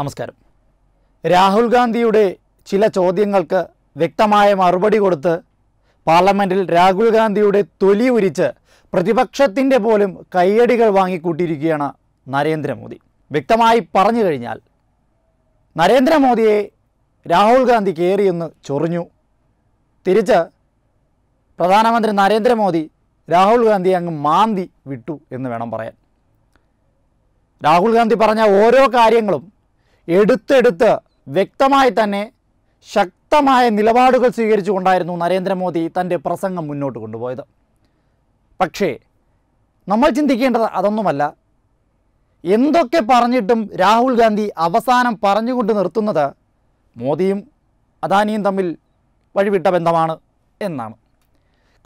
നമസ്കാരം രാഹുൽ ഗാന്ധിയുടെ ചില ചോദ്യങ്ങൾക്ക് വ്യക്തമായ മറുപടി കൊടുത്ത് പാർലമെൻറ്റിൽ രാഹുൽ ഗാന്ധിയുടെ തൊലി ഉരിച്ച് പ്രതിപക്ഷത്തിൻ്റെ പോലും കയ്യടികൾ വാങ്ങിക്കൂട്ടിയിരിക്കുകയാണ് നരേന്ദ്രമോദി വ്യക്തമായി പറഞ്ഞു കഴിഞ്ഞാൽ നരേന്ദ്രമോദിയെ രാഹുൽ ഗാന്ധി കയറിയെന്ന് ചൊറിഞ്ഞു തിരിച്ച് പ്രധാനമന്ത്രി നരേന്ദ്രമോദി രാഹുൽ ഗാന്ധി അങ്ങ് മാന്തി വിട്ടു എന്ന് വേണം പറയാൻ രാഹുൽ ഗാന്ധി പറഞ്ഞ ഓരോ കാര്യങ്ങളും എടുത്തെടുത്ത് വ്യക്തമായി തന്നെ ശക്തമായ നിലപാടുകൾ സ്വീകരിച്ചുകൊണ്ടായിരുന്നു നരേന്ദ്രമോദി തൻ്റെ പ്രസംഗം മുന്നോട്ട് കൊണ്ടുപോയത് പക്ഷേ നമ്മൾ ചിന്തിക്കേണ്ടത് അതൊന്നുമല്ല എന്തൊക്കെ പറഞ്ഞിട്ടും രാഹുൽ ഗാന്ധി അവസാനം പറഞ്ഞുകൊണ്ട് നിർത്തുന്നത് മോദിയും അദാനിയും തമ്മിൽ വഴിവിട്ട ബന്ധമാണ് എന്നാണ്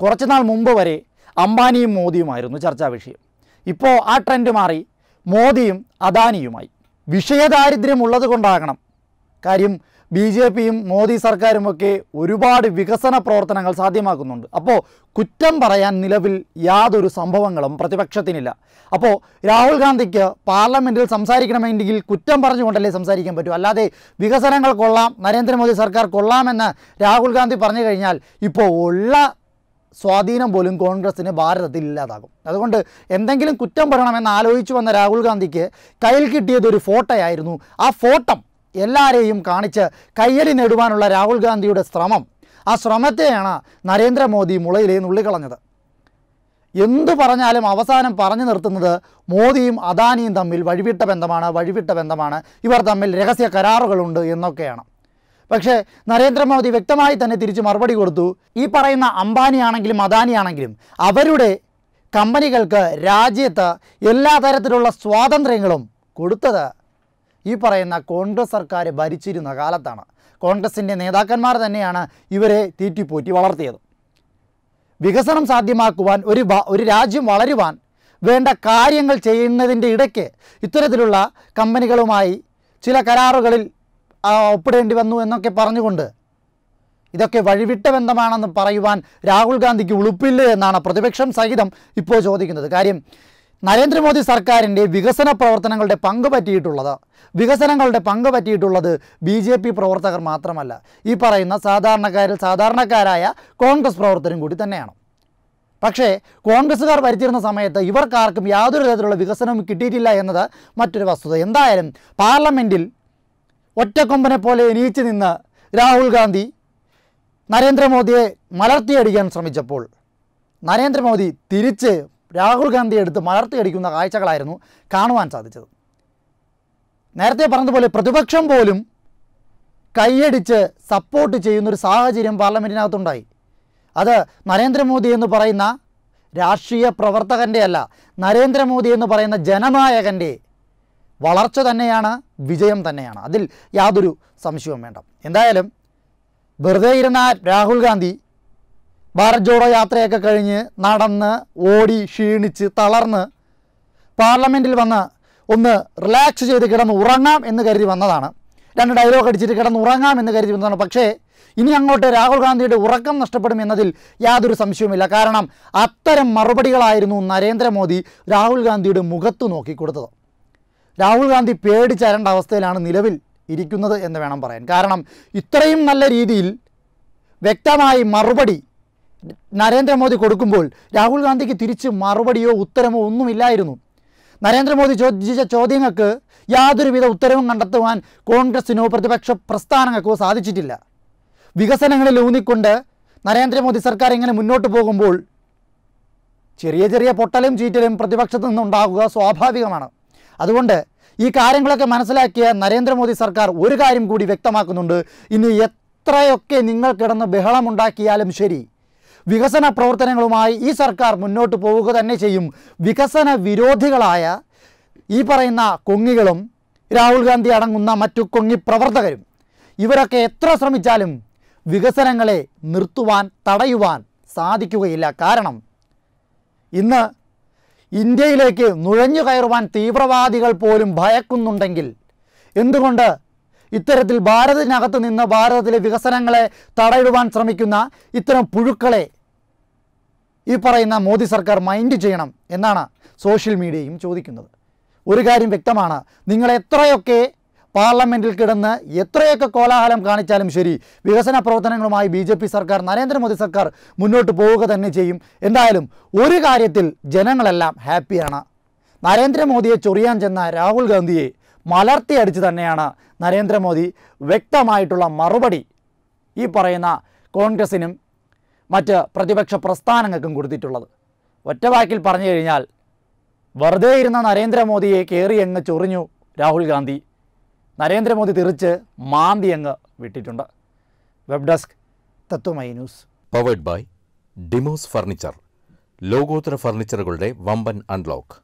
കുറച്ചുനാൾ മുമ്പ് വരെ അംബാനിയും മോദിയുമായിരുന്നു ചർച്ചാ വിഷയം ഇപ്പോൾ ആ ട്രെൻഡ് മാറി മോദിയും അദാനിയുമായി വിഷയദാരിദ്ര്യം ഉള്ളത് കൊണ്ടാകണം കാര്യം ബി ജെ പിയും മോദി സർക്കാരുമൊക്കെ ഒരുപാട് വികസന പ്രവർത്തനങ്ങൾ സാധ്യമാക്കുന്നുണ്ട് അപ്പോൾ കുറ്റം പറയാൻ നിലവിൽ യാതൊരു സംഭവങ്ങളും പ്രതിപക്ഷത്തിനില്ല അപ്പോൾ രാഹുൽ ഗാന്ധിക്ക് പാർലമെൻറ്റിൽ സംസാരിക്കണമെങ്കിൽ കുറ്റം പറഞ്ഞുകൊണ്ടല്ലേ സംസാരിക്കാൻ പറ്റൂ അല്ലാതെ വികസനങ്ങൾ കൊള്ളാം നരേന്ദ്രമോദി സർക്കാർ കൊള്ളാമെന്ന് രാഹുൽ ഗാന്ധി പറഞ്ഞു കഴിഞ്ഞാൽ ഇപ്പോൾ ഉള്ള സ്വാധീനം പോലും കോൺഗ്രസിന് ഭാരതത്തിൽ ഇല്ലാതാകും അതുകൊണ്ട് എന്തെങ്കിലും കുറ്റം പറയണമെന്ന് ആലോചിച്ചു വന്ന രാഹുൽ ഗാന്ധിക്ക് കയ്യിൽ കിട്ടിയത് ഒരു ഫോട്ടോയായിരുന്നു ആ ഫോട്ടം എല്ലാവരെയും കാണിച്ച് കയ്യലി നേടുവാനുള്ള രാഹുൽ ഗാന്ധിയുടെ ശ്രമം ആ ശ്രമത്തെയാണ് നരേന്ദ്രമോദി മുളയിലെ നുള്ളിക്കളഞ്ഞത് എന്തു പറഞ്ഞാലും അവസാനം പറഞ്ഞു നിർത്തുന്നത് മോദിയും അദാനിയും തമ്മിൽ വഴിവിട്ട ബന്ധമാണ് വഴിവിട്ട ബന്ധമാണ് ഇവർ തമ്മിൽ രഹസ്യ കരാറുകളുണ്ട് എന്നൊക്കെയാണ് പക്ഷേ നരേന്ദ്രമോദി വ്യക്തമായി തന്നെ തിരിച്ച് മറുപടി കൊടുത്തു ഈ പറയുന്ന അംബാനിയാണെങ്കിലും അദാനിയാണെങ്കിലും അവരുടെ കമ്പനികൾക്ക് രാജ്യത്ത് എല്ലാ തരത്തിലുള്ള സ്വാതന്ത്ര്യങ്ങളും കൊടുത്തത് ഈ പറയുന്ന കോൺഗ്രസ് സർക്കാർ ഭരിച്ചിരുന്ന കാലത്താണ് കോൺഗ്രസിൻ്റെ നേതാക്കന്മാർ തന്നെയാണ് ഇവരെ തീറ്റിപ്പോറ്റി വളർത്തിയത് വികസനം സാധ്യമാക്കുവാൻ ഒരു ഒരു രാജ്യം വളരുവാൻ വേണ്ട കാര്യങ്ങൾ ചെയ്യുന്നതിൻ്റെ ഇടയ്ക്ക് ഇത്തരത്തിലുള്ള കമ്പനികളുമായി ചില കരാറുകളിൽ ഒപ്പിടേണ്ടി വന്നു എന്നൊക്കെ പറഞ്ഞുകൊണ്ട് ഇതൊക്കെ വഴിവിട്ട ബന്ധമാണെന്ന് പറയുവാൻ രാഹുൽ ഗാന്ധിക്ക് ഉളുപ്പില്ല എന്നാണ് പ്രതിപക്ഷം സഹിതം ഇപ്പോൾ ചോദിക്കുന്നത് കാര്യം നരേന്ദ്രമോദി സർക്കാരിൻ്റെ വികസന പ്രവർത്തനങ്ങളുടെ പങ്ക് പറ്റിയിട്ടുള്ളത് വികസനങ്ങളുടെ പങ്ക് പറ്റിയിട്ടുള്ളത് ബി ജെ പി പ്രവർത്തകർ മാത്രമല്ല ഈ പറയുന്ന സാധാരണക്കാരിൽ സാധാരണക്കാരായ കോൺഗ്രസ് പ്രവർത്തനം കൂടി തന്നെയാണ് പക്ഷേ കോൺഗ്രസ്സുകാർ വരുത്തിയിരുന്ന സമയത്ത് ഇവർക്കാർക്കും യാതൊരു തരത്തിലുള്ള വികസനവും കിട്ടിയിട്ടില്ല എന്നത് മറ്റൊരു വസ്തുത എന്തായാലും പാർലമെൻറ്റിൽ ഒറ്റക്കൊമ്പനെ പോലെ എണീച്ചു നിന്ന് രാഹുൽ ഗാന്ധി നരേന്ദ്രമോദിയെ മലർത്തിയടിക്കാൻ ശ്രമിച്ചപ്പോൾ നരേന്ദ്രമോദി തിരിച്ച് രാഹുൽ ഗാന്ധി എടുത്ത് മലർത്തിയടിക്കുന്ന കാഴ്ചകളായിരുന്നു കാണുവാൻ സാധിച്ചത് നേരത്തെ പറഞ്ഞതുപോലെ പ്രതിപക്ഷം പോലും കൈയടിച്ച് സപ്പോർട്ട് ചെയ്യുന്നൊരു സാഹചര്യം പാർലമെൻറ്റിനകത്തുണ്ടായി അത് നരേന്ദ്രമോദി എന്ന് പറയുന്ന രാഷ്ട്രീയ പ്രവർത്തകൻ്റെ അല്ല നരേന്ദ്രമോദി എന്ന് പറയുന്ന ജനനായകൻ്റെ വളർച്ച തന്നെയാണ് വിജയം തന്നെയാണ് അതിൽ യാതൊരു സംശയവും വേണ്ട എന്തായാലും വെറുതെ ഇരുന്ന രാഹുൽ ഗാന്ധി ഭാരത് ജോഡോ യാത്രയൊക്കെ കഴിഞ്ഞ് നടന്ന് ഓടി ക്ഷീണിച്ച് തളർന്ന് പാർലമെൻറ്റിൽ വന്ന് ഒന്ന് റിലാക്സ് ചെയ്ത് കിടന്ന് ഉറങ്ങാം എന്ന് കരുതി വന്നതാണ് രണ്ട് ഡയലോഗ് അടിച്ചിട്ട് കിടന്ന് ഉറങ്ങാം എന്ന് കരുതി വന്നതാണ് പക്ഷേ ഇനി അങ്ങോട്ട് രാഹുൽ ഗാന്ധിയുടെ ഉറക്കം നഷ്ടപ്പെടും എന്നതിൽ യാതൊരു സംശയവുമില്ല കാരണം അത്തരം മറുപടികളായിരുന്നു നരേന്ദ്രമോദി രാഹുൽ ഗാന്ധിയുടെ മുഖത്ത് നോക്കിക്കൊടുത്തത് രാഹുൽ ഗാന്ധി പേടിച്ചരേണ്ട അവസ്ഥയിലാണ് നിലവിൽ ഇരിക്കുന്നത് എന്ന് വേണം പറയാൻ കാരണം ഇത്രയും നല്ല രീതിയിൽ വ്യക്തമായി മറുപടി നരേന്ദ്രമോദി കൊടുക്കുമ്പോൾ രാഹുൽ ഗാന്ധിക്ക് തിരിച്ച് മറുപടിയോ ഉത്തരമോ ഒന്നുമില്ലായിരുന്നു നരേന്ദ്രമോദി ചോദിച്ച ചോദ്യങ്ങൾക്ക് യാതൊരുവിധ ഉത്തരവും കണ്ടെത്തുവാൻ കോൺഗ്രസിനോ പ്രതിപക്ഷ പ്രസ്ഥാനങ്ങൾക്കോ സാധിച്ചിട്ടില്ല വികസനങ്ങളിൽ ഊന്നിക്കൊണ്ട് നരേന്ദ്രമോദി സർക്കാർ ഇങ്ങനെ മുന്നോട്ട് പോകുമ്പോൾ ചെറിയ ചെറിയ പൊട്ടലും ചീറ്റലും പ്രതിപക്ഷത്തു നിന്നുണ്ടാകുക സ്വാഭാവികമാണ് അതുകൊണ്ട് ഈ കാര്യങ്ങളൊക്കെ മനസ്സിലാക്കിയ നരേന്ദ്രമോദി സർക്കാർ ഒരു കാര്യം കൂടി വ്യക്തമാക്കുന്നുണ്ട് ഇനി എത്രയൊക്കെ നിങ്ങൾ കിടന്ന് ബഹളമുണ്ടാക്കിയാലും ശരി വികസന പ്രവർത്തനങ്ങളുമായി ഈ സർക്കാർ മുന്നോട്ട് പോവുക തന്നെ ചെയ്യും വികസന വിരോധികളായ ഈ പറയുന്ന കൊങ്ങികളും രാഹുൽ ഗാന്ധി അടങ്ങുന്ന മറ്റു കൊങ്ങി പ്രവർത്തകരും ഇവരൊക്കെ എത്ര ശ്രമിച്ചാലും വികസനങ്ങളെ നിർത്തുവാൻ തടയുവാൻ സാധിക്കുകയില്ല കാരണം ഇന്ന് ഇന്ത്യയിലേക്ക് നുഴഞ്ഞു കയറുവാൻ തീവ്രവാദികൾ പോലും ഭയക്കുന്നുണ്ടെങ്കിൽ എന്തുകൊണ്ട് ഇത്തരത്തിൽ ഭാരതത്തിനകത്ത് നിന്ന് ഭാരതത്തിലെ വികസനങ്ങളെ തടയിടുവാൻ ശ്രമിക്കുന്ന ഇത്തരം പുഴുക്കളെ ഈ പറയുന്ന മോദി സർക്കാർ മൈൻഡ് ചെയ്യണം എന്നാണ് സോഷ്യൽ മീഡിയയും ചോദിക്കുന്നത് ഒരു കാര്യം വ്യക്തമാണ് നിങ്ങൾ എത്രയൊക്കെ പാർലമെന്റിൽ കിടന്ന് എത്രയൊക്കെ കോലാഹലം കാണിച്ചാലും ശരി വികസന പ്രവർത്തനങ്ങളുമായി ബി ജെ പി സർക്കാർ നരേന്ദ്രമോദി സർക്കാർ മുന്നോട്ട് പോവുക തന്നെ ചെയ്യും എന്തായാലും ഒരു കാര്യത്തിൽ ജനങ്ങളെല്ലാം ഹാപ്പിയാണ് നരേന്ദ്രമോദിയെ ചൊറിയാൻ ചെന്ന രാഹുൽ ഗാന്ധിയെ മലർത്തിയടിച്ച് തന്നെയാണ് നരേന്ദ്രമോദി വ്യക്തമായിട്ടുള്ള മറുപടി ഈ പറയുന്ന കോൺഗ്രസിനും മറ്റ് പ്രതിപക്ഷ പ്രസ്ഥാനങ്ങൾക്കും കൊടുത്തിട്ടുള്ളത് ഒറ്റവാക്കിൽ പറഞ്ഞു കഴിഞ്ഞാൽ വെറുതെ ഇരുന്ന നരേന്ദ്രമോദിയെ കയറി ചൊറിഞ്ഞു രാഹുൽ ഗാന്ധി നരേന്ദ്രമോദി തിരിച്ച് മാന്തി അങ്ങ് വിട്ടിട്ടുണ്ട് വെബ് ഡെസ്ക് തത്വമൈ news powered by Demos furniture ലോകോത്തര ഫർണിച്ചറുകളുടെ വമ്പൻ അൺലോക്ക്